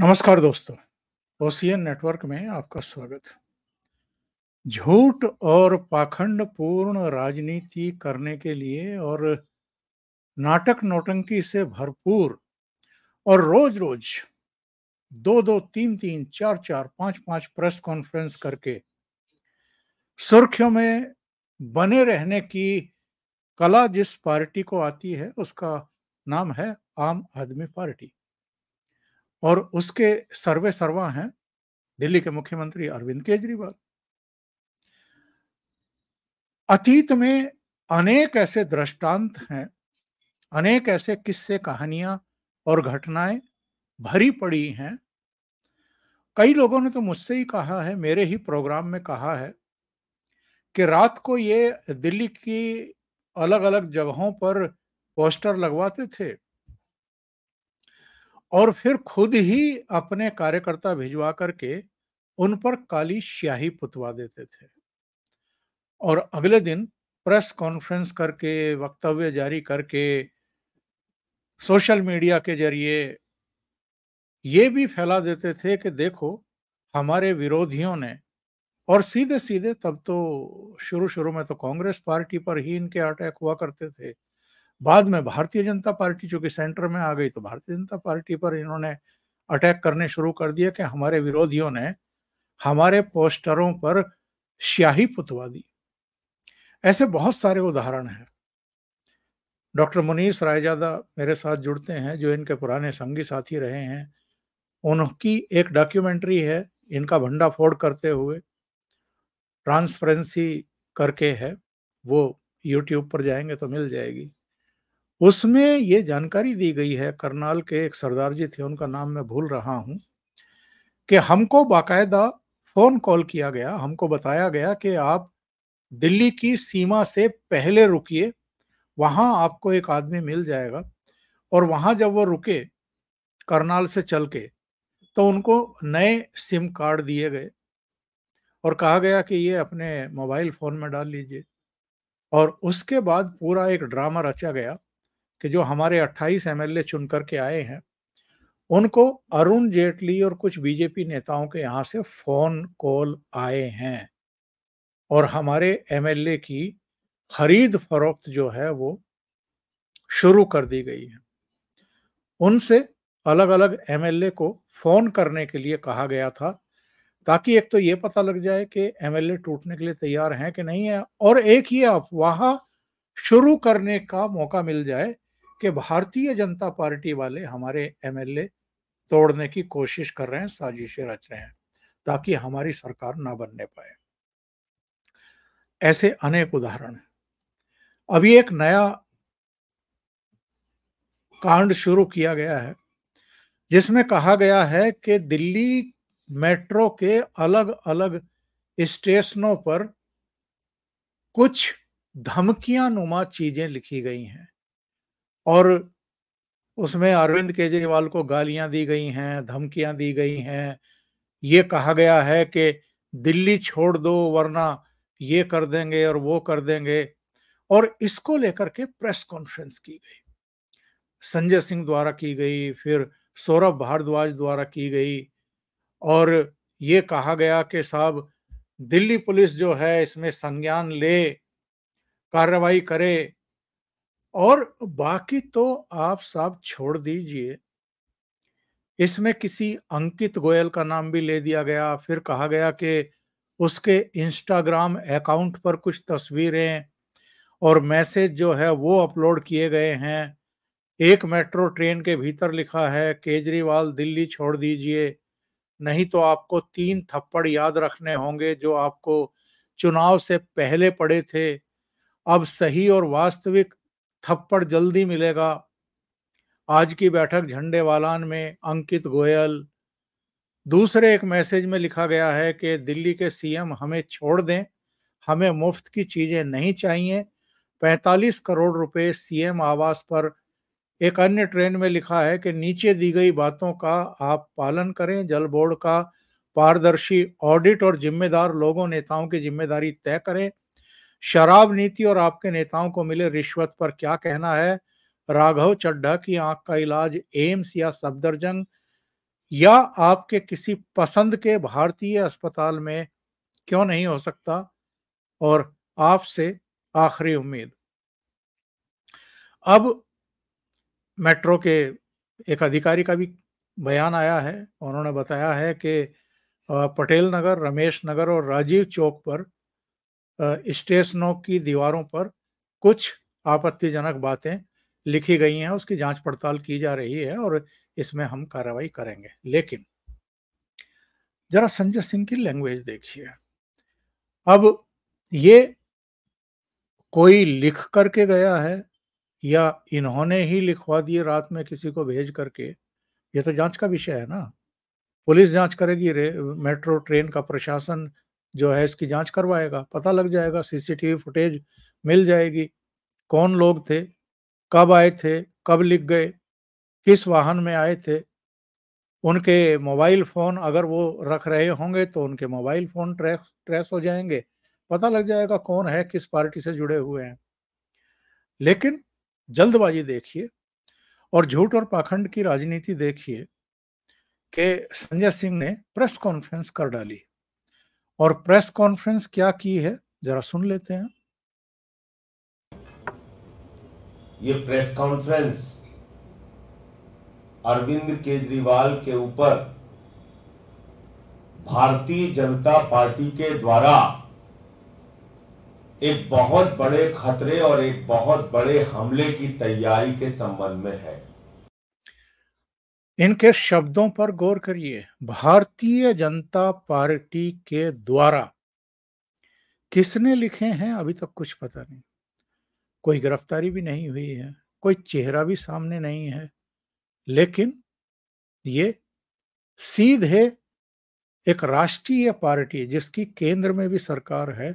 नमस्कार दोस्तों OCN network में आपका स्वागत झूठ और पाखंड पूर्ण राजनीति करने के लिए और नाटक नौटंकी से भरपूर और रोज रोज दो दो तीन तीन चार चार पांच पांच प्रेस कॉन्फ्रेंस करके सुर्खियों में बने रहने की कला जिस पार्टी को आती है उसका नाम है आम आदमी पार्टी और उसके सर्वे सर्वा हैं दिल्ली के मुख्यमंत्री अरविंद केजरीवाल अतीत में अनेक ऐसे दृष्टांत हैं अनेक ऐसे किस्से कहानियां और घटनाएं भरी पड़ी हैं कई लोगों ने तो मुझसे ही कहा है मेरे ही प्रोग्राम में कहा है कि रात को ये दिल्ली की अलग अलग जगहों पर पोस्टर लगवाते थे और फिर खुद ही अपने कार्यकर्ता भिजवा करके उन पर काली स्याही पुतवा देते थे और अगले दिन प्रेस कॉन्फ्रेंस करके वक्तव्य जारी करके सोशल मीडिया के जरिए ये भी फैला देते थे कि देखो हमारे विरोधियों ने और सीधे सीधे तब तो शुरू शुरू में तो कांग्रेस पार्टी पर ही इनके अटैक हुआ करते थे बाद में भारतीय जनता पार्टी चूंकि सेंटर में आ गई तो भारतीय जनता पार्टी पर इन्होंने अटैक करने शुरू कर दिया कि हमारे विरोधियों ने हमारे पोस्टरों पर स्याही पुतवा दी ऐसे बहुत सारे उदाहरण हैं डॉक्टर मुनीस रायजादा मेरे साथ जुड़ते हैं जो इनके पुराने संगी साथी रहे हैं उनकी एक डॉक्यूमेंट्री है इनका भंडा फोड़ करते हुए ट्रांसपेरेंसी करके है वो यूट्यूब पर जाएंगे तो मिल जाएगी उसमें ये जानकारी दी गई है करनाल के एक सरदार जी थे उनका नाम मैं भूल रहा हूँ कि हमको बाकायदा फोन कॉल किया गया हमको बताया गया कि आप दिल्ली की सीमा से पहले रुकिए वहाँ आपको एक आदमी मिल जाएगा और वहाँ जब वो रुके करनाल से चल के तो उनको नए सिम कार्ड दिए गए और कहा गया कि ये अपने मोबाइल फ़ोन में डाल लीजिए और उसके बाद पूरा एक ड्रामा रचा गया कि जो हमारे 28 एमएलए चुन करके आए हैं उनको अरुण जेटली और कुछ बीजेपी नेताओं के यहाँ से फोन कॉल आए हैं और हमारे एमएलए की खरीद फरोख्त जो है वो शुरू कर दी गई है उनसे अलग अलग एमएलए को फोन करने के लिए कहा गया था ताकि एक तो ये पता लग जाए कि एमएलए टूटने के लिए तैयार हैं कि नहीं है और एक ये अफवाह शुरू करने का मौका मिल जाए कि भारतीय जनता पार्टी वाले हमारे एमएलए तोड़ने की कोशिश कर रहे हैं साजिशें रच रहे हैं ताकि हमारी सरकार ना बनने पाए ऐसे अनेक उदाहरण अभी एक नया कांड शुरू किया गया है जिसमें कहा गया है कि दिल्ली मेट्रो के अलग अलग स्टेशनों पर कुछ धमकियां नुमा चीजें लिखी गई हैं और उसमें अरविंद केजरीवाल को गालियां दी गई हैं धमकियां दी गई हैं ये कहा गया है कि दिल्ली छोड़ दो वरना ये कर देंगे और वो कर देंगे और इसको लेकर के प्रेस कॉन्फ्रेंस की गई संजय सिंह द्वारा की गई फिर सौरभ भारद्वाज द्वारा की गई और ये कहा गया कि साहब दिल्ली पुलिस जो है इसमें संज्ञान ले कार्रवाई करे और बाकी तो आप सब छोड़ दीजिए इसमें किसी अंकित गोयल का नाम भी ले दिया गया फिर कहा गया कि उसके इंस्टाग्राम अकाउंट पर कुछ तस्वीरें और मैसेज जो है वो अपलोड किए गए हैं एक मेट्रो ट्रेन के भीतर लिखा है केजरीवाल दिल्ली छोड़ दीजिए नहीं तो आपको तीन थप्पड़ याद रखने होंगे जो आपको चुनाव से पहले पड़े थे अब सही और वास्तविक थप्पड़ जल्दी मिलेगा आज की बैठक झंडे वालान में अंकित गोयल दूसरे एक मैसेज में लिखा गया है कि दिल्ली के सीएम हमें छोड़ दें हमें मुफ्त की चीज़ें नहीं चाहिए 45 करोड़ रुपए सीएम आवास पर एक अन्य ट्रेन में लिखा है कि नीचे दी गई बातों का आप पालन करें जल बोर्ड का पारदर्शी ऑडिट और जिम्मेदार लोगों नेताओं की जिम्मेदारी तय करें शराब नीति और आपके नेताओं को मिले रिश्वत पर क्या कहना है राघव चड्ढा की आंख का इलाज एम्स या सफदरजंग या आपके किसी पसंद के भारतीय अस्पताल में क्यों नहीं हो सकता और आपसे आखिरी उम्मीद अब मेट्रो के एक अधिकारी का भी बयान आया है उन्होंने बताया है कि पटेल नगर रमेश नगर और राजीव चौक पर स्टेशनों की दीवारों पर कुछ आपत्तिजनक बातें लिखी गई हैं उसकी जांच पड़ताल की जा रही है और इसमें हम कार्रवाई करेंगे लेकिन जरा संजय सिंह की लैंग्वेज देखिए अब ये कोई लिख करके गया है या इन्होंने ही लिखवा दिए रात में किसी को भेज करके ये तो जांच का विषय है ना पुलिस जांच करेगी मेट्रो ट्रेन का प्रशासन जो है इसकी जांच करवाएगा पता लग जाएगा सीसीटीवी फुटेज मिल जाएगी कौन लोग थे कब आए थे कब लिख गए किस वाहन में आए थे उनके मोबाइल फ़ोन अगर वो रख रहे होंगे तो उनके मोबाइल फ़ोन ट्रैक ट्रेस हो जाएंगे पता लग जाएगा कौन है किस पार्टी से जुड़े हुए हैं लेकिन जल्दबाजी देखिए और झूठ और पाखंड की राजनीति देखिए कि संजय सिंह ने प्रेस कॉन्फ्रेंस कर डाली और प्रेस कॉन्फ्रेंस क्या की है जरा सुन लेते हैं ये प्रेस कॉन्फ्रेंस अरविंद केजरीवाल के ऊपर भारतीय जनता पार्टी के द्वारा एक बहुत बड़े खतरे और एक बहुत बड़े हमले की तैयारी के संबंध में है इनके शब्दों पर गौर करिए भारतीय जनता पार्टी के द्वारा किसने लिखे हैं अभी तक कुछ पता नहीं कोई गिरफ्तारी भी नहीं हुई है कोई चेहरा भी सामने नहीं है लेकिन ये सीधे एक राष्ट्रीय पार्टी जिसकी केंद्र में भी सरकार है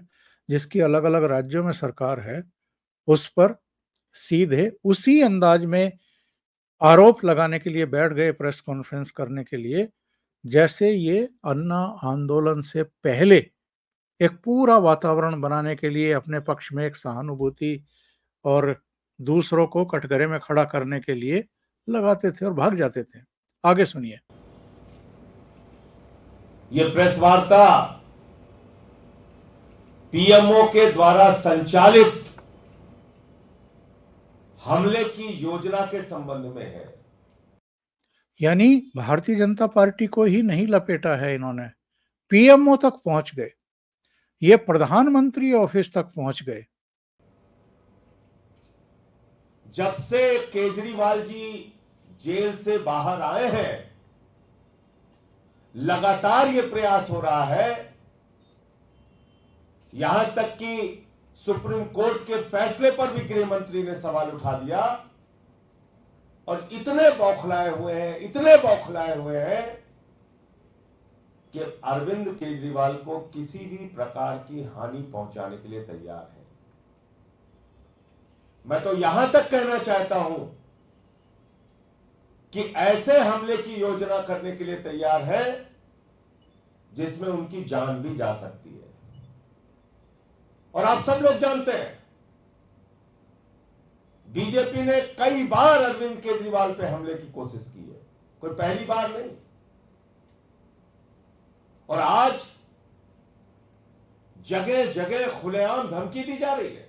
जिसकी अलग अलग राज्यों में सरकार है उस पर सीधे उसी अंदाज में आरोप लगाने के लिए बैठ गए प्रेस कॉन्फ्रेंस करने के लिए जैसे ये अन्ना आंदोलन से पहले एक पूरा वातावरण बनाने के लिए अपने पक्ष में एक सहानुभूति और दूसरों को कटघरे में खड़ा करने के लिए लगाते थे और भाग जाते थे आगे सुनिए ये प्रेस वार्ता पीएमओ के द्वारा संचालित हमले की योजना के संबंध में है यानी भारतीय जनता पार्टी को ही नहीं लपेटा है इन्होंने पीएमओ तक पहुंच गए ये प्रधानमंत्री ऑफिस तक पहुंच गए जब से केजरीवाल जी जेल से बाहर आए हैं लगातार ये प्रयास हो रहा है यहां तक कि सुप्रीम कोर्ट के फैसले पर भी गृह मंत्री ने सवाल उठा दिया और इतने बौखलाए हुए हैं इतने बौखलाए हुए हैं कि अरविंद केजरीवाल को किसी भी प्रकार की हानि पहुंचाने के लिए तैयार है मैं तो यहां तक कहना चाहता हूं कि ऐसे हमले की योजना करने के लिए तैयार है जिसमें उनकी जान भी जा सकती और आप सब लोग जानते हैं बीजेपी ने कई बार अरविंद केजरीवाल पे हमले की कोशिश की है कोई पहली बार नहीं और आज जगह जगह खुलेआम धमकी दी जा रही है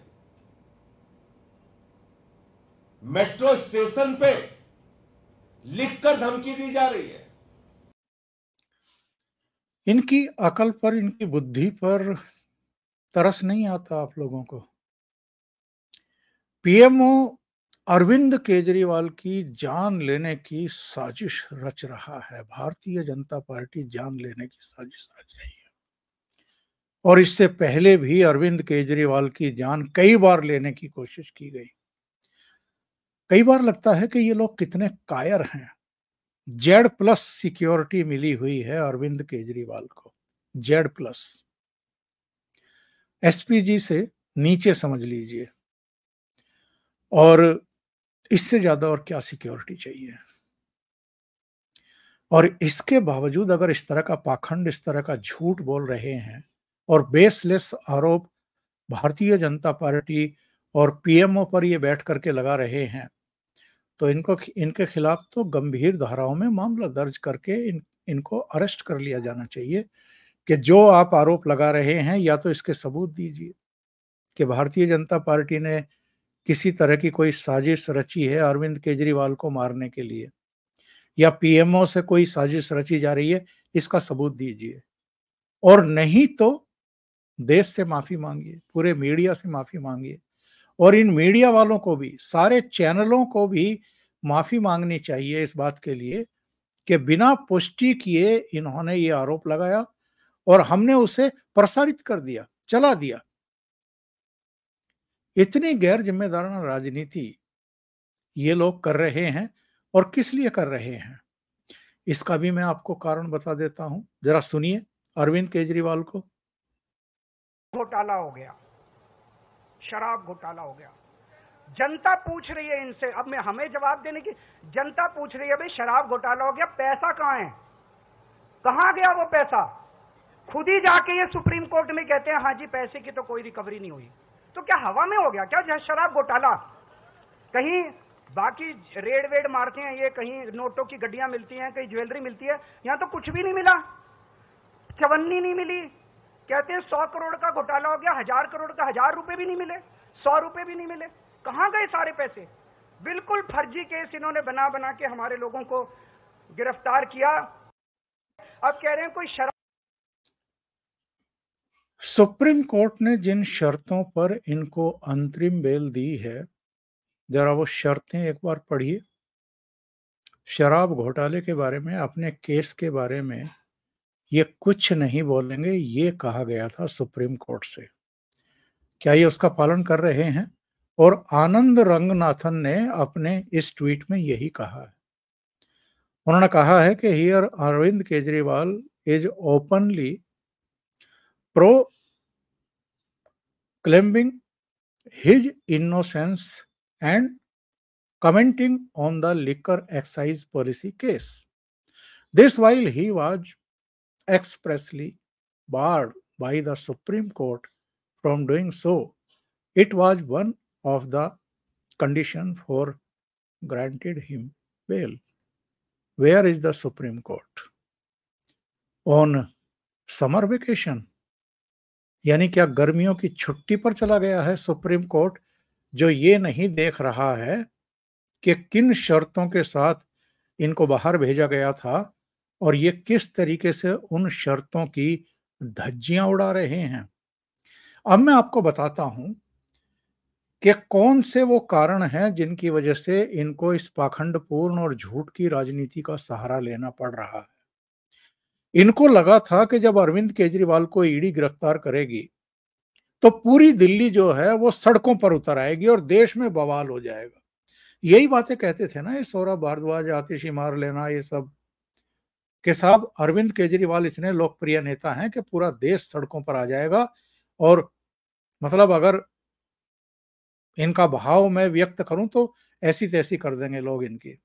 मेट्रो स्टेशन पे लिखकर धमकी दी जा रही है इनकी अकल पर इनकी बुद्धि पर तरस नहीं आता आप लोगों को पीएमओ अरविंद केजरीवाल की जान लेने की साजिश रच रहा है भारतीय जनता पार्टी जान लेने की साजिश रच रही है और इससे पहले भी अरविंद केजरीवाल की जान कई बार लेने की कोशिश की गई कई बार लगता है कि ये लोग कितने कायर हैं जेड प्लस सिक्योरिटी मिली हुई है अरविंद केजरीवाल को जेड प्लस एसपीजी से नीचे समझ लीजिए और इससे ज्यादा और क्या सिक्योरिटी चाहिए और इसके बावजूद अगर इस तरह का पाखंड इस तरह का झूठ बोल रहे हैं और बेसलेस आरोप भारतीय जनता पार्टी और पीएमओ पर ये बैठ करके लगा रहे हैं तो इनको इनके खिलाफ तो गंभीर धाराओं में मामला दर्ज करके इन इनको अरेस्ट कर लिया जाना चाहिए कि जो आप आरोप लगा रहे हैं या तो इसके सबूत दीजिए कि भारतीय जनता पार्टी ने किसी तरह की कोई साजिश रची है अरविंद केजरीवाल को मारने के लिए या पीएमओ से कोई साजिश रची जा रही है इसका सबूत दीजिए और नहीं तो देश से माफी मांगिए पूरे मीडिया से माफी मांगिए और इन मीडिया वालों को भी सारे चैनलों को भी माफी मांगनी चाहिए इस बात के लिए कि बिना पुष्टि किए इन्होंने ये आरोप लगाया और हमने उसे प्रसारित कर दिया चला दिया इतनी गैर जिम्मेदाराना राजनीति ये लोग कर रहे हैं और किस लिए कर रहे हैं इसका भी मैं आपको कारण बता देता हूं जरा सुनिए अरविंद केजरीवाल को घोटाला हो गया शराब घोटाला हो गया जनता पूछ रही है इनसे अब मैं हमें जवाब देने की जनता पूछ रही है भाई शराब घोटाला हो गया पैसा कहां है कहां गया वो पैसा खुद ही जाके ये सुप्रीम कोर्ट में कहते हैं हाँ जी पैसे की तो कोई रिकवरी नहीं हुई तो क्या हवा में हो गया क्या शराब घोटाला कहीं बाकी रेड वेड मारते हैं ये कहीं नोटों की गड्डियां मिलती हैं कहीं ज्वेलरी मिलती है यहां तो कुछ भी नहीं मिला चवन्नी नहीं मिली कहते हैं सौ करोड़ का घोटाला हो गया हजार करोड़ का हजार रुपए भी नहीं मिले सौ रुपए भी नहीं मिले कहां गए सारे पैसे बिल्कुल फर्जी केस इन्होंने बना बना के हमारे लोगों को गिरफ्तार किया अब कह रहे हैं कोई शराब सुप्रीम कोर्ट ने जिन शर्तों पर इनको अंतरिम बेल दी है जरा वो शर्तें एक बार पढ़िए शराब घोटाले के बारे में अपने केस के बारे में ये कुछ नहीं बोलेंगे ये कहा गया था सुप्रीम कोर्ट से क्या ये उसका पालन कर रहे हैं और आनंद रंगनाथन ने अपने इस ट्वीट में यही कहा है उन्होंने कहा है कि here Arvind Kejriwal is openly proclaiming his innocence and commenting on the liquor excise policy case. This while he was expressly barred by the Supreme Court from doing so. It was one of the conditions for granted him bail. Where is the Supreme Court? On summer vacation, यानी क्या गर्मियों की छुट्टी पर चला गया है supreme court जो ये नहीं देख रहा है कि किन शर्तों के साथ इनको बाहर भेजा गया था और ये किस तरीके से उन शर्तों की धज्जियां उड़ा रहे हैं अब मैं आपको बताता हूं कि कौन से वो कारण हैं जिनकी वजह से इनको इस पाखंड पूर्ण और झूठ की राजनीति का सहारा लेना पड़ रहा है इनको लगा था कि जब अरविंद केजरीवाल को ईडी गिरफ्तार करेगी तो पूरी दिल्ली जो है वो सड़कों पर उतर आएगी और देश में बवाल हो जाएगा यही बातें कहते थे ना ये सौरभ भारद्वाज आतिशी मार लेना ये सब के साहब अरविंद केजरीवाल इतने लोकप्रिय नेता हैं कि पूरा देश सड़कों पर आ जाएगा और मतलब अगर इनका भाव मैं व्यक्त करूं तो ऐसी तैसी कर देंगे लोग इनकी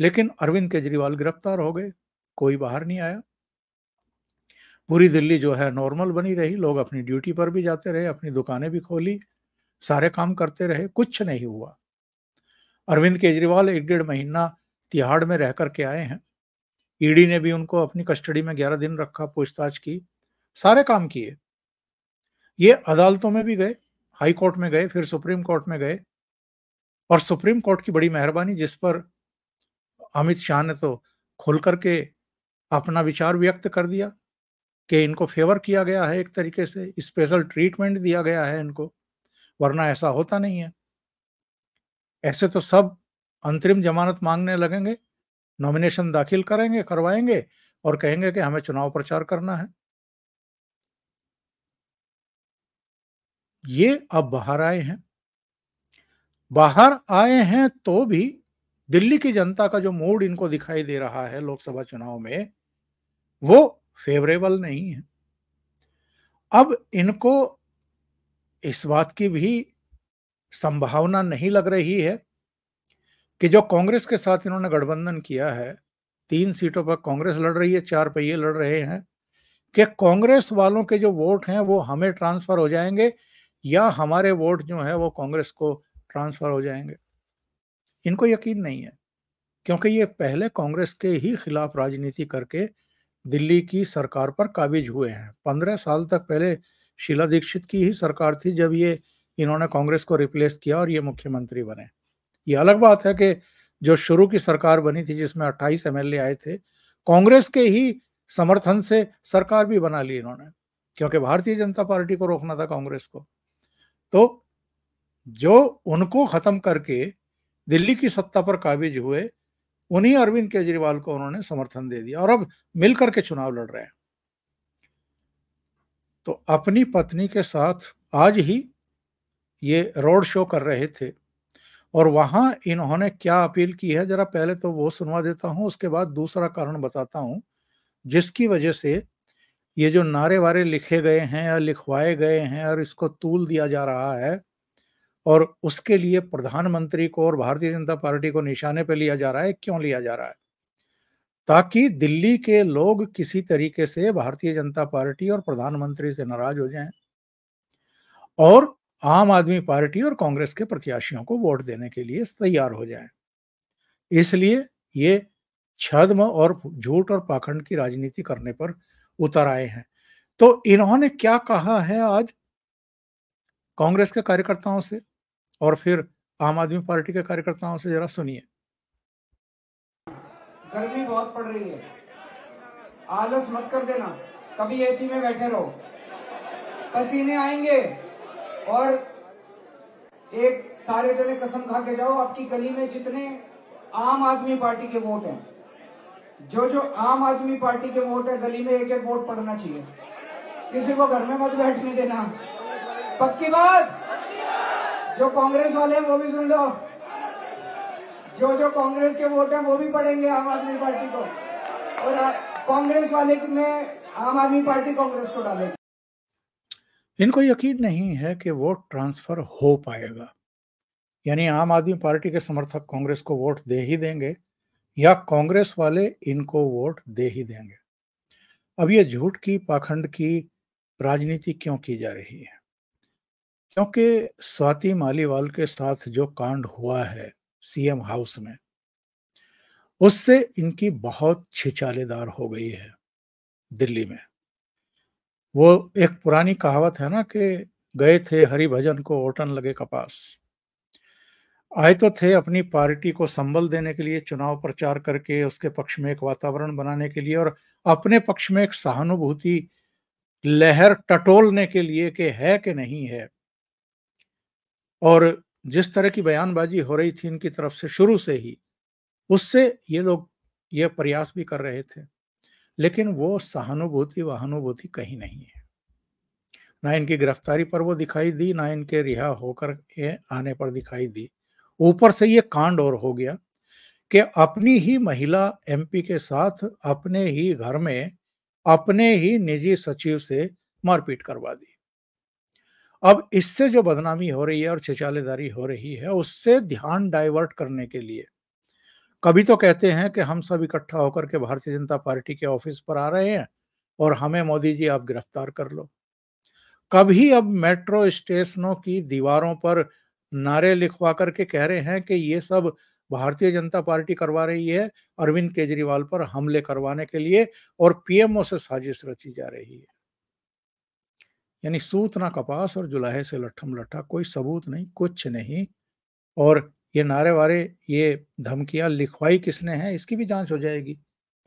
लेकिन अरविंद केजरीवाल गिरफ्तार हो गए कोई बाहर नहीं आया पूरी दिल्ली जो है नॉर्मल बनी रही लोग अपनी ड्यूटी पर भी जाते रहे अपनी दुकानें भी खोली सारे काम करते रहे कुछ नहीं हुआ अरविंद केजरीवाल एक डेढ़ महीना तिहाड़ में रह करके आए हैं ईडी e ने भी उनको अपनी कस्टडी में ग्यारह दिन रखा पूछताछ की सारे काम किए ये अदालतों में भी गए हाई कोर्ट में गए फिर सुप्रीम कोर्ट में गए और सुप्रीम कोर्ट की बड़ी मेहरबानी जिस पर अमित शाह ने तो खुल करके अपना विचार व्यक्त कर दिया कि इनको फेवर किया गया है एक तरीके से स्पेशल ट्रीटमेंट दिया गया है इनको वरना ऐसा होता नहीं है ऐसे तो सब अंतरिम जमानत मांगने लगेंगे नॉमिनेशन दाखिल करेंगे करवाएंगे और कहेंगे कि हमें चुनाव प्रचार करना है ये अब बाहर आए हैं बाहर आए हैं तो भी दिल्ली की जनता का जो मूड इनको दिखाई दे रहा है लोकसभा चुनाव में वो फेवरेबल नहीं है अब इनको इस बात की भी संभावना नहीं लग रही है कि जो कांग्रेस के साथ इन्होंने गठबंधन किया है तीन सीटों पर कांग्रेस लड़ रही है चार पहिए लड़ रहे हैं कि कांग्रेस वालों के जो वोट हैं वो हमें ट्रांसफर हो जाएंगे या हमारे वोट जो है वो कांग्रेस को ट्रांसफर हो जाएंगे इनको यकीन नहीं है क्योंकि ये पहले कांग्रेस के ही खिलाफ राजनीति करके दिल्ली की सरकार पर काबिज हुए हैं पंद्रह साल तक पहले शीला दीक्षित की ही सरकार थी जब ये इन्होंने कांग्रेस को रिप्लेस किया और ये मुख्यमंत्री बने ये अलग बात है कि जो शुरू की सरकार बनी थी जिसमें 28 एम आए थे कांग्रेस के ही समर्थन से सरकार भी बना ली इन्होंने क्योंकि भारतीय जनता पार्टी को रोकना था कांग्रेस को तो जो उनको खत्म करके दिल्ली की सत्ता पर काबिज हुए उन्हीं अरविंद केजरीवाल को उन्होंने समर्थन दे दिया और अब मिलकर के चुनाव लड़ रहे हैं तो अपनी पत्नी के साथ आज ही ये रोड शो कर रहे थे और वहां इन्होंने क्या अपील की है जरा पहले तो वो सुनवा देता हूं उसके बाद दूसरा कारण बताता हूं जिसकी वजह से ये जो नारे वारे लिखे गए हैं या लिखवाए गए हैं और इसको तूल दिया जा रहा है और उसके लिए प्रधानमंत्री को और भारतीय जनता पार्टी को निशाने पर लिया जा रहा है क्यों लिया जा रहा है ताकि दिल्ली के लोग किसी तरीके से भारतीय जनता पार्टी और प्रधानमंत्री से नाराज हो जाएं और आम आदमी पार्टी और कांग्रेस के प्रत्याशियों को वोट देने के लिए तैयार हो जाएं इसलिए ये छद्म और झूठ और पाखंड की राजनीति करने पर उतर आए हैं तो इन्होंने क्या कहा है आज कांग्रेस के कार्यकर्ताओं से और फिर आम आदमी पार्टी के कार्यकर्ताओं से जरा सुनिए गर्मी बहुत पड़ रही है आलस मत कर देना कभी एसी में बैठे रहो पसीने आएंगे और एक सारे जने कसम खा के जाओ आपकी गली में जितने आम आदमी पार्टी के वोट हैं जो जो आम आदमी पार्टी के वोट है गली में एक एक वोट पड़ना चाहिए किसी को घर में मत बैठने देना पक्की बात जो कांग्रेस वाले हैं वो भी सुन लो जो जो कांग्रेस के वोट हैं वो भी पड़ेंगे आम आदमी पार्टी को और कांग्रेस वाले में आम आदमी पार्टी कांग्रेस को डालेगी इनको यकीन नहीं है कि वोट ट्रांसफर हो पाएगा यानी आम आदमी पार्टी के समर्थक कांग्रेस को वोट दे ही देंगे या कांग्रेस वाले इनको वोट दे ही देंगे अब ये झूठ की पाखंड की राजनीति क्यों की जा रही है क्योंकि स्वाति मालीवाल के साथ जो कांड हुआ है सीएम हाउस में उससे इनकी बहुत छिचालेदार हो गई है दिल्ली में वो एक पुरानी कहावत है ना कि गए थे हरिभजन को ओटन लगे कपास आए तो थे अपनी पार्टी को संबल देने के लिए चुनाव प्रचार करके उसके पक्ष में एक वातावरण बनाने के लिए और अपने पक्ष में एक सहानुभूति लहर टटोलने के लिए के है कि नहीं है और जिस तरह की बयानबाजी हो रही थी इनकी तरफ से शुरू से ही उससे ये लोग ये प्रयास भी कर रहे थे लेकिन वो सहानुभूति वहानुभूति कहीं नहीं है ना इनकी गिरफ्तारी पर वो दिखाई दी ना इनके रिहा होकर ये आने पर दिखाई दी ऊपर से ये कांड और हो गया कि अपनी ही महिला एमपी के साथ अपने ही घर में अपने ही निजी सचिव से मारपीट करवा दी अब इससे जो बदनामी हो रही है और छिचालेदारी हो रही है उससे ध्यान डाइवर्ट करने के लिए कभी तो कहते हैं कि हम सब इकट्ठा होकर के भारतीय जनता पार्टी के ऑफिस पर आ रहे हैं और हमें मोदी जी आप गिरफ्तार कर लो कभी अब मेट्रो स्टेशनों की दीवारों पर नारे लिखवा करके कह रहे हैं कि ये सब भारतीय जनता पार्टी करवा रही है अरविंद केजरीवाल पर हमले करवाने के लिए और पीएमओ से साजिश रची जा रही है यानी सूत ना कपास और जुलाहे से लट्ठम लट्ठा कोई सबूत नहीं कुछ नहीं और ये नारे वारे ये धमकियां लिखवाई किसने हैं इसकी भी जांच हो जाएगी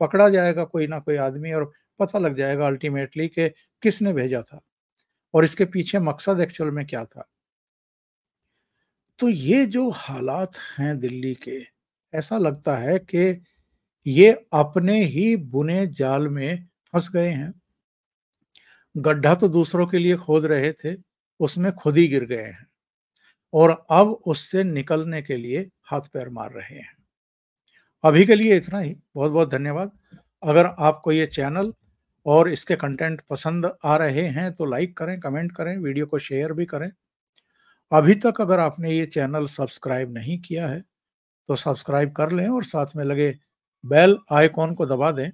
पकड़ा जाएगा कोई ना कोई आदमी और पता लग जाएगा अल्टीमेटली कि किसने भेजा था और इसके पीछे मकसद एक्चुअल में क्या था तो ये जो हालात हैं दिल्ली के ऐसा लगता है कि ये अपने ही बुने जाल में फंस गए हैं गड्ढा तो दूसरों के लिए खोद रहे थे उसमें खुद ही गिर गए हैं और अब उससे निकलने के लिए हाथ पैर मार रहे हैं अभी के लिए इतना ही बहुत बहुत धन्यवाद अगर आपको ये चैनल और इसके कंटेंट पसंद आ रहे हैं तो लाइक करें कमेंट करें वीडियो को शेयर भी करें अभी तक अगर आपने ये चैनल सब्सक्राइब नहीं किया है तो सब्सक्राइब कर लें और साथ में लगे बेल आइकॉन को दबा दें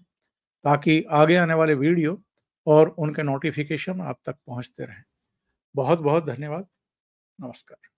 ताकि आगे आने वाले वीडियो और उनके नोटिफिकेशन आप तक पहुंचते रहें बहुत बहुत धन्यवाद नमस्कार